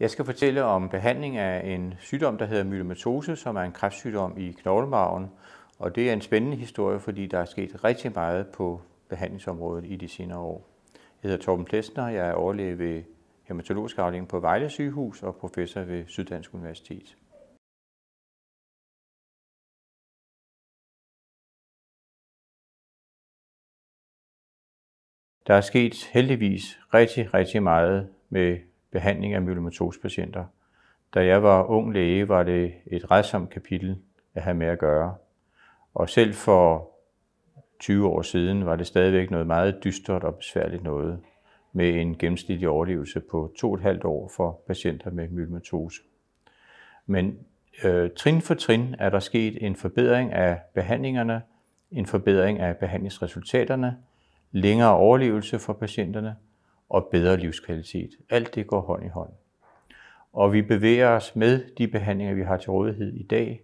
Jeg skal fortælle om behandling af en sygdom, der hedder myelomatose, som er en kræftsygdom i knoglemarven. Og det er en spændende historie, fordi der er sket rigtig meget på behandlingsområdet i de senere år. Jeg hedder Torben Plesner, jeg er overlæge ved hematologisk afdeling på Vejle sygehus og professor ved Syddansk Universitet. Der er sket heldigvis rigtig, rigtig meget med behandling af myelomatospatienter. Da jeg var ung læge, var det et retsomt kapitel at have med at gøre. Og selv for 20 år siden var det stadigvæk noget meget dystert og besværligt noget med en gennemsnitlig overlevelse på 2,5 år for patienter med myelomatose. Men øh, trin for trin er der sket en forbedring af behandlingerne, en forbedring af behandlingsresultaterne, længere overlevelse for patienterne, og bedre livskvalitet. Alt det går hånd i hånd. Og vi bevæger os med de behandlinger, vi har til rådighed i dag,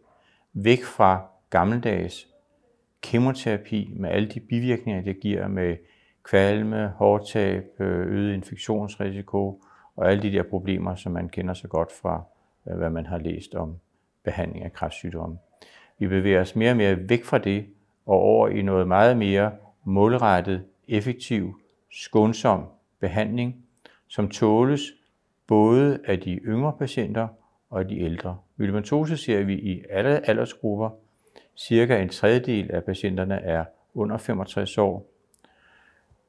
væk fra gammeldags kemoterapi med alle de bivirkninger, det giver med kvalme, hårdtab, øh, øget infektionsrisiko og alle de der problemer, som man kender så godt fra, øh, hvad man har læst om behandling af kræftsygdomme. Vi bevæger os mere og mere væk fra det og over i noget meget mere målrettet, effektiv, skånsom behandling, som tåles både af de yngre patienter og de ældre. Myelomatose ser vi i alle aldersgrupper. Cirka en tredjedel af patienterne er under 65 år.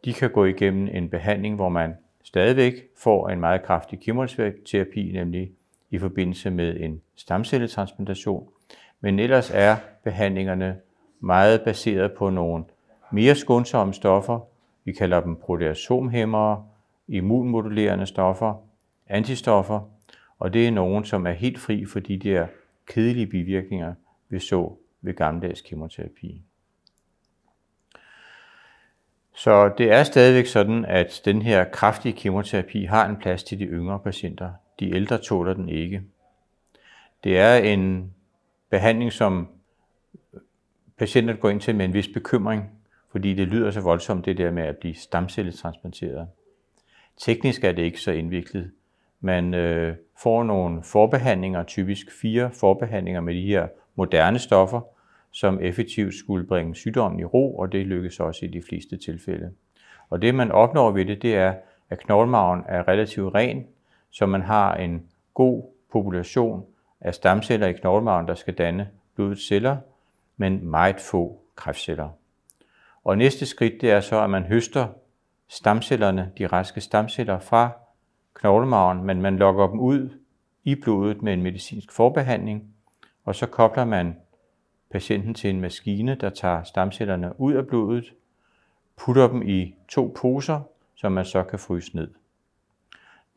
De kan gå igennem en behandling, hvor man stadigvæk får en meget kraftig kemoterapi, nemlig i forbindelse med en stamcelletransplantation. Men ellers er behandlingerne meget baseret på nogle mere skånsomme stoffer, vi kalder dem proteasomhæmmere, immunmodulerende stoffer, antistoffer, og det er nogen, som er helt fri for de der kedelige bivirkninger, vi så ved gammeldags kemoterapi. Så det er stadigvæk sådan, at den her kraftige kemoterapi har en plads til de yngre patienter. De ældre tåler den ikke. Det er en behandling, som patienter går ind til med en vis bekymring, fordi det lyder så voldsomt det der med at blive stamcelletransplanteret. Teknisk er det ikke så indviklet. Man øh, får nogle forbehandlinger, typisk fire forbehandlinger med de her moderne stoffer, som effektivt skulle bringe sygdommen i ro, og det lykkes også i de fleste tilfælde. Og det man opnår ved det, det er, at knoglemarven er relativt ren, så man har en god population af stamceller i knoglemarven, der skal danne blodets celler, men meget få kræftceller. Og næste skridt, det er så, at man høster stamcellerne, de raske stamceller fra knoglemarven, men man lokker dem ud i blodet med en medicinsk forbehandling, og så kobler man patienten til en maskine, der tager stamcellerne ud af blodet, putter dem i to poser, som man så kan fryse ned.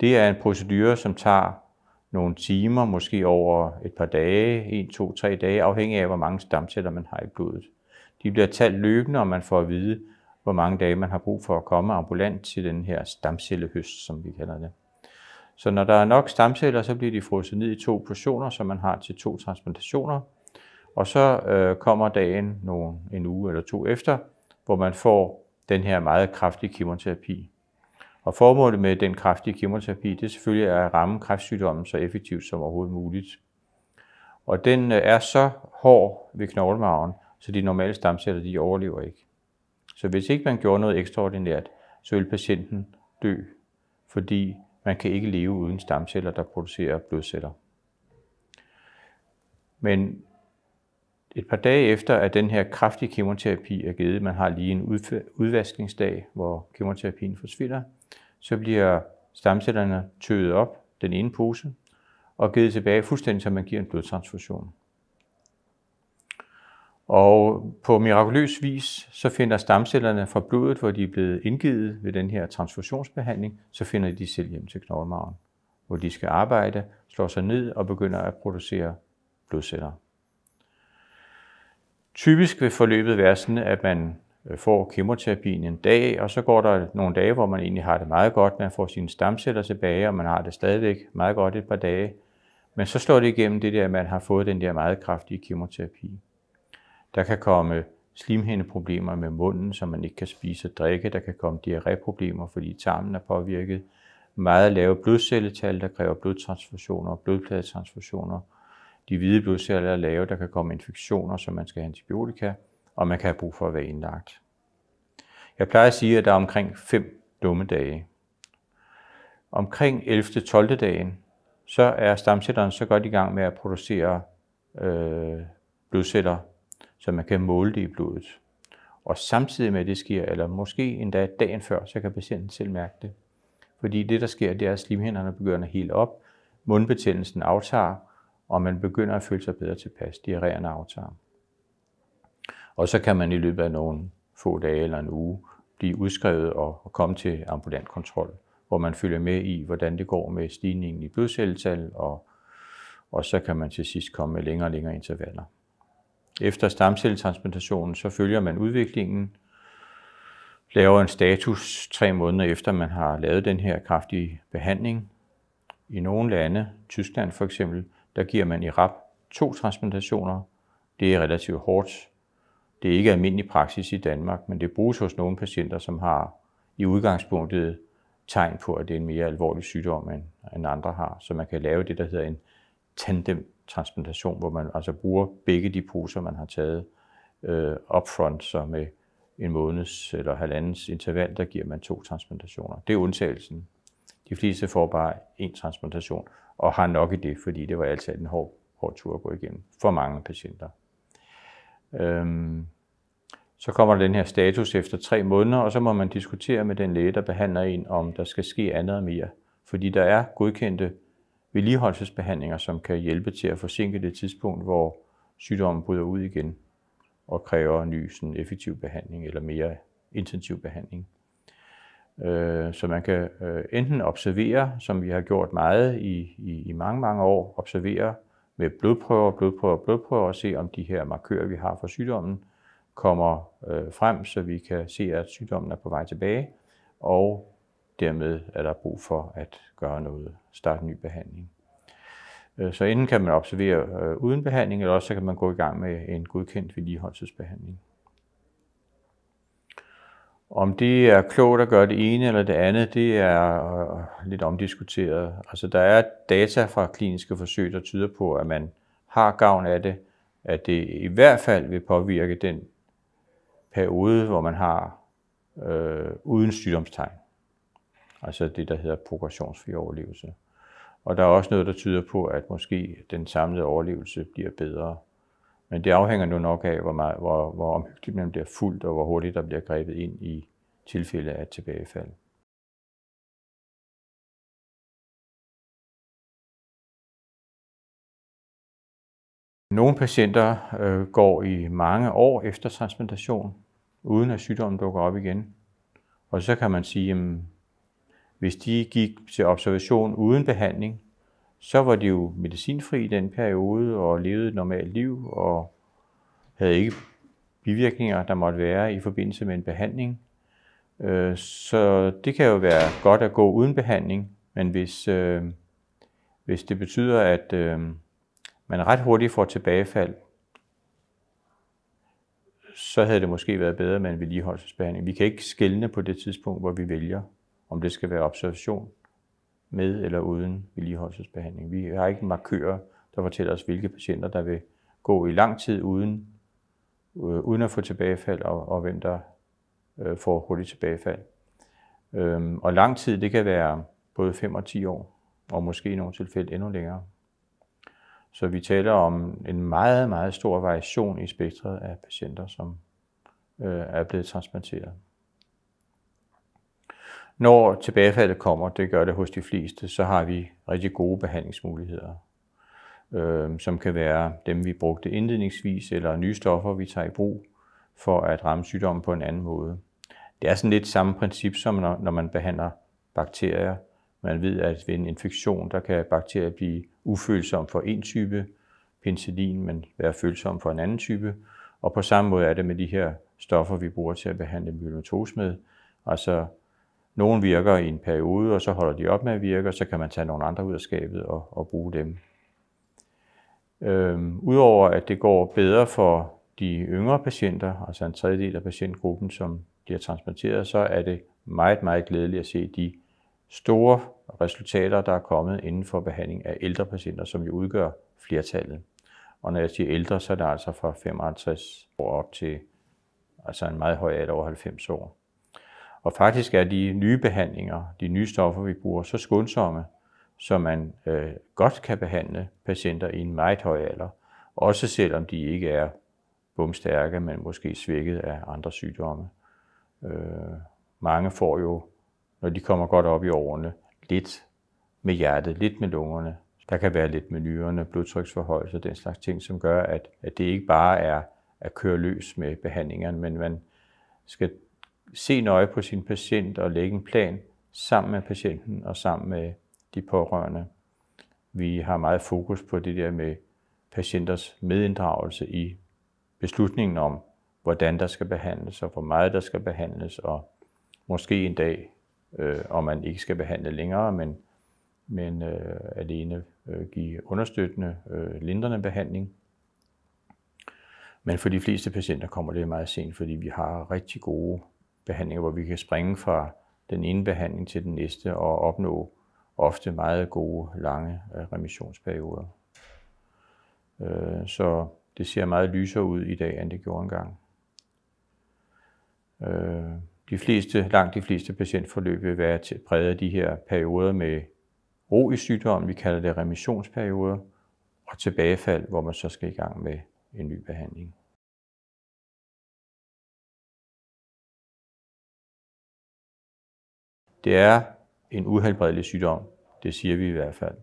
Det er en procedure, som tager nogle timer, måske over et par dage, en, to, tre dage, afhængig af, hvor mange stamceller man har i blodet. De bliver talt løbende, og man får at vide, hvor mange dage man har brug for at komme ambulant til den her stamcellehøst, som vi kalder det. Så når der er nok stamceller, så bliver de frosset ned i to portioner, som man har til to transplantationer. Og så øh, kommer dagen nogle, en uge eller to efter, hvor man får den her meget kraftige kemoterapi. Og formålet med den kraftige kemoterapi, det selvfølgelig er at ramme kræftsygdommen så effektivt som overhovedet muligt. Og den øh, er så hård ved knoglemarven, så de normale stamceller de overlever ikke. Så hvis ikke man gjorde noget ekstraordinært, så vil patienten dø, fordi man kan ikke leve uden stamceller, der producerer blodceller. Men et par dage efter, at den her kraftige kemoterapi er givet, man har lige en udvaskningsdag, hvor kemoterapien forsvinder, så bliver stamcellerne tøet op, den ene pose, og givet tilbage fuldstændig, som man giver en blodtransfusion. Og på mirakuløs vis, så finder stamcellerne fra blodet, hvor de er blevet indgivet ved den her transfusionsbehandling, så finder de selv hjem til knoglemarven, hvor de skal arbejde, slår sig ned og begynder at producere blodceller. Typisk vil forløbet være sådan, at man øh, får kemoterapien en dag, og så går der nogle dage, hvor man egentlig har det meget godt, man får sine stamceller tilbage, og man har det stadigvæk meget godt et par dage, men så slår det igennem det der, at man har fået den der meget kraftige kemoterapi. Der kan komme slimhændeproblemer med munden, som man ikke kan spise og drikke. Der kan komme diarréproblemer, fordi tarmen er påvirket. Meget lave blodcelletal, der kræver blodtransfusioner og blodpladetransfusioner. De hvide blodceller er lave, der kan komme infektioner, som man skal have antibiotika, og man kan have brug for at være indlagt. Jeg plejer at sige, at der er omkring 5 dumme dage. Omkring 11. 12. dagen, så er stamcellerne så godt i gang med at producere øh, blodceller så man kan måle det i blodet. Og samtidig med, at det sker, eller måske endda dagen før, så kan patienten selv mærke det. Fordi det, der sker, det er, at slimhinderne begynder at hele op, mundbetændelsen aftager, og man begynder at føle sig bedre tilpas, diarréerne aftager. Og så kan man i løbet af nogle få dage eller en uge blive udskrevet og komme til ambulant kontrol, hvor man følger med i, hvordan det går med stigningen i blodcelletal, og, og så kan man til sidst komme med længere og længere intervaller. Efter stamcelletransplantationen, så følger man udviklingen, laver en status tre måneder efter, man har lavet den her kraftige behandling. I nogle lande, Tyskland for eksempel, der giver man i rap to transplantationer. Det er relativt hårdt. Det er ikke almindelig praksis i Danmark, men det bruges hos nogle patienter, som har i udgangspunktet tegn på, at det er en mere alvorlig sygdom, end andre har. Så man kan lave det, der hedder en tandemtransplantation, hvor man altså bruger begge de poser, man har taget øh, upfront, så med en måneds eller halvandens interval, der giver man to transplantationer. Det er undtagelsen. De fleste får bare én transplantation, og har nok i det, fordi det var altid en hård, hård tur at gå igennem for mange patienter. Øhm, så kommer der den her status efter tre måneder, og så må man diskutere med den læge, der behandler en, om der skal ske andet og mere. Fordi der er godkendte vedligeholdelsesbehandlinger, som kan hjælpe til at forsinke det tidspunkt, hvor sygdommen bryder ud igen og kræver en ny sådan, effektiv behandling eller mere intensiv behandling. Øh, så man kan øh, enten observere, som vi har gjort meget i, i, i mange, mange år, observere med blodprøver, blodprøver, blodprøver og se, om de her markører, vi har for sygdommen, kommer øh, frem, så vi kan se, at sygdommen er på vej tilbage, og Dermed er der brug for at gøre noget, starte en ny behandling. Øh, så enten kan man observere øh, uden behandling, eller også kan man gå i gang med en godkendt vedligeholdelsesbehandling. Om det er klogt at gøre det ene eller det andet, det er øh, lidt omdiskuteret. Altså der er data fra kliniske forsøg, der tyder på, at man har gavn af det, at det i hvert fald vil påvirke den periode, hvor man har øh, uden sygdomstegn altså det, der hedder progressionsfri overlevelse. Og der er også noget, der tyder på, at måske den samlede overlevelse bliver bedre. Men det afhænger nu nok af, hvor, meget, hvor, hvor omhyggeligt man bliver fuldt, og hvor hurtigt der bliver grebet ind i tilfælde af tilbagefald. Nogle patienter øh, går i mange år efter transplantation, uden at sygdommen dukker op igen. Og så kan man sige, at hvis de gik til observation uden behandling, så var de jo medicinfri i den periode og levede et normalt liv og havde ikke bivirkninger, der måtte være i forbindelse med en behandling. Øh, så det kan jo være godt at gå uden behandling, men hvis, øh, hvis det betyder, at øh, man ret hurtigt får tilbagefald, så havde det måske været bedre med en vedligeholdelsesbehandling. Vi kan ikke skelne på det tidspunkt, hvor vi vælger om det skal være observation med eller uden vedligeholdelsesbehandling. Vi har ikke markører, der fortæller os, hvilke patienter, der vil gå i lang tid uden, øh, uden at få tilbagefald, og, og hvem der øh, får hurtigt tilbagefald. Øhm, og lang tid, det kan være både 5 og 10 år, og måske i nogle tilfælde endnu længere. Så vi taler om en meget, meget stor variation i spektret af patienter, som øh, er blevet transplanteret. Når tilbagefaldet kommer, det gør det hos de fleste, så har vi rigtig gode behandlingsmuligheder, øh, som kan være dem, vi brugte indledningsvis, eller nye stoffer, vi tager i brug for at ramme sygdommen på en anden måde. Det er sådan lidt samme princip, som når, når man behandler bakterier. Man ved, at ved en infektion, der kan bakterier blive ufølsomme for en type penicillin, men være følsomme for en anden type. Og på samme måde er det med de her stoffer, vi bruger til at behandle myelomatose med. Altså nogle virker i en periode, og så holder de op med at virke, og så kan man tage nogle andre ud af skabet og, og bruge dem. Øhm, Udover at det går bedre for de yngre patienter, altså en tredjedel af patientgruppen, som bliver transplanteret, så er det meget, meget glædeligt at se de store resultater, der er kommet inden for behandling af ældre patienter, som jo udgør flertallet. Og når jeg siger ældre, så er det altså fra 55 år op til altså en meget høj alder over 90 år. Og faktisk er de nye behandlinger, de nye stoffer, vi bruger, så skånsomme, så man øh, godt kan behandle patienter i en meget høj alder, også selvom de ikke er bumstærke, men måske svækket af andre sygdomme. Øh, mange får jo, når de kommer godt op i årene, lidt med hjertet, lidt med lungerne. Der kan være lidt med nyrerne, blodtryksforhold og den slags ting, som gør, at, at det ikke bare er at køre løs med behandlingerne, men man skal se nøje på sin patient og lægge en plan sammen med patienten og sammen med de pårørende. Vi har meget fokus på det der med patienters medinddragelse i beslutningen om, hvordan der skal behandles og hvor meget der skal behandles, og måske en dag, øh, om man ikke skal behandle længere, men, men øh, alene øh, give understøttende, øh, lindrende behandling. Men for de fleste patienter kommer det meget sent, fordi vi har rigtig gode behandlinger, hvor vi kan springe fra den ene behandling til den næste og opnå ofte meget gode, lange øh, remissionsperioder. Øh, så det ser meget lysere ud i dag, end det gjorde engang. Øh, de fleste, langt de fleste patientforløb vil være præget af de her perioder med ro i sygdommen, vi kalder det remissionsperioder, og tilbagefald, hvor man så skal i gang med en ny behandling. Det er en uhelbredelig sygdom. Det siger vi i hvert fald.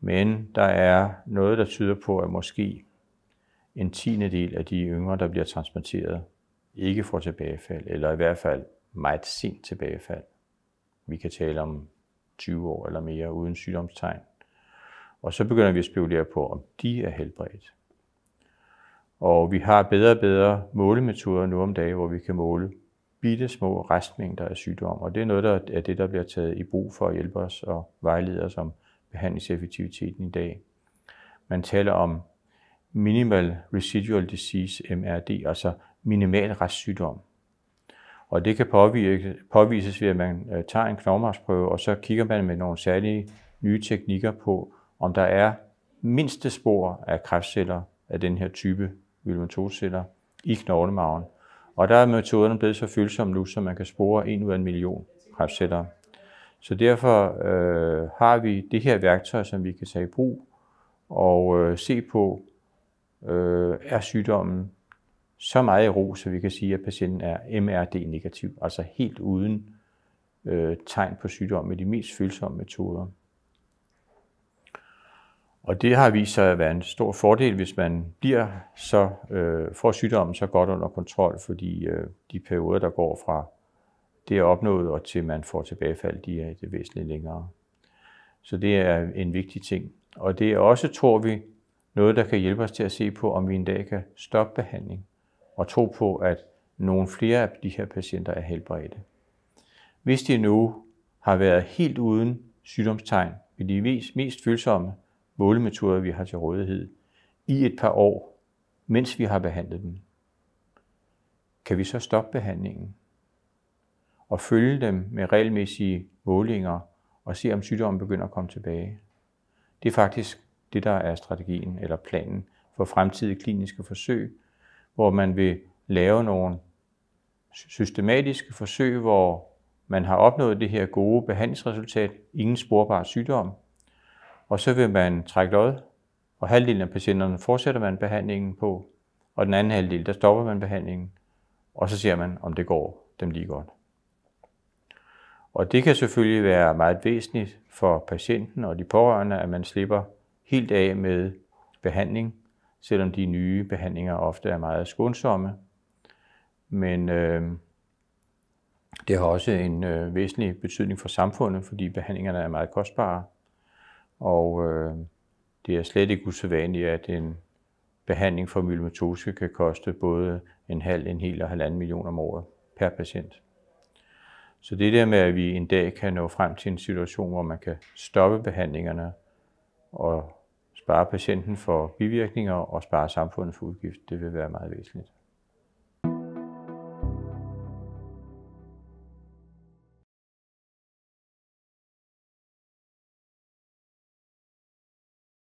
Men der er noget, der tyder på, at måske en tiende del af de yngre, der bliver transplanteret, ikke får tilbagefald, eller i hvert fald meget sent tilbagefald. Vi kan tale om 20 år eller mere uden sygdomstegn. Og så begynder vi at spekulere på, om de er helbredt. Og vi har bedre og bedre målemetoder nu om dagen, hvor vi kan måle bitte små restmængder af sygdom, og det er noget, der er det, der bliver taget i brug for at hjælpe os og vejlede os om behandlingseffektiviteten i dag. Man taler om minimal residual disease, MRD, altså minimal restsygdom. Og det kan påvirke, påvises ved, at man øh, tager en knoglemarksprøve, og så kigger man med nogle særlige nye teknikker på, om der er mindste spor af kræftceller af den her type vilmentosceller i knoglemarven. Og der er metoderne blevet så følsomme nu, så man kan spore en ud af en million kræftceller. Så derfor øh, har vi det her værktøj, som vi kan tage i brug og øh, se på, øh, er sygdommen så meget i ro, så vi kan sige, at patienten er MRD-negativ, altså helt uden øh, tegn på sygdom med de mest følsomme metoder. Og det har vist sig at være en stor fordel, hvis man bliver så, øh, får sygdommen så godt under kontrol, fordi øh, de perioder, der går fra det er opnået og til man får tilbagefald, de er det væsentligt længere. Så det er en vigtig ting. Og det er også, tror vi, noget, der kan hjælpe os til at se på, om vi en dag kan stoppe behandling og tro på, at nogle flere af de her patienter er helbredte. Hvis de nu har været helt uden sygdomstegn ved de mest, mest følsomme, målemetoder, vi har til rådighed, i et par år, mens vi har behandlet dem, kan vi så stoppe behandlingen og følge dem med regelmæssige målinger og se, om sygdommen begynder at komme tilbage. Det er faktisk det, der er strategien eller planen for fremtidige kliniske forsøg, hvor man vil lave nogle systematiske forsøg, hvor man har opnået det her gode behandlingsresultat, ingen sporbar sygdom, og så vil man trække lod, og halvdelen af patienterne fortsætter man behandlingen på, og den anden halvdel, der stopper man behandlingen, og så ser man, om det går dem lige godt. Og det kan selvfølgelig være meget væsentligt for patienten og de pårørende, at man slipper helt af med behandling, selvom de nye behandlinger ofte er meget skånsomme. Men øh, det har også en øh, væsentlig betydning for samfundet, fordi behandlingerne er meget kostbare. Og øh, det er slet ikke usædvanligt, at en behandling for myelomatose kan koste både en halv, en hel og halvanden million om året per patient. Så det der med, at vi en dag kan nå frem til en situation, hvor man kan stoppe behandlingerne og spare patienten for bivirkninger og spare samfundet for udgift, det vil være meget væsentligt.